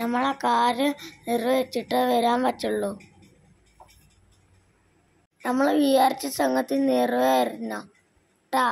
നമ്മൾ ആ കാര്യം നിർവഹിച്ചിട്ടേ വരാൻ പറ്റുള്ളൂ നമ്മൾ വിചാരിച്ച സംഗതി നിറവേറണം കേട്ടാ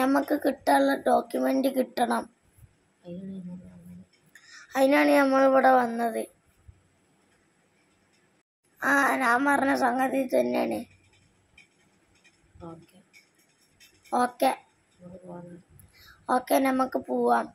നമുക്ക് കിട്ടാനുള്ള ഡോക്യുമെന്റ് കിട്ടണം അതിനാണ് ഇവിടെ വന്നത് ആ ഞാൻ പറഞ്ഞ സംഗതി തന്നെയാണ് ഓക്കെ ഓക്കെ നമുക്ക് പോവാം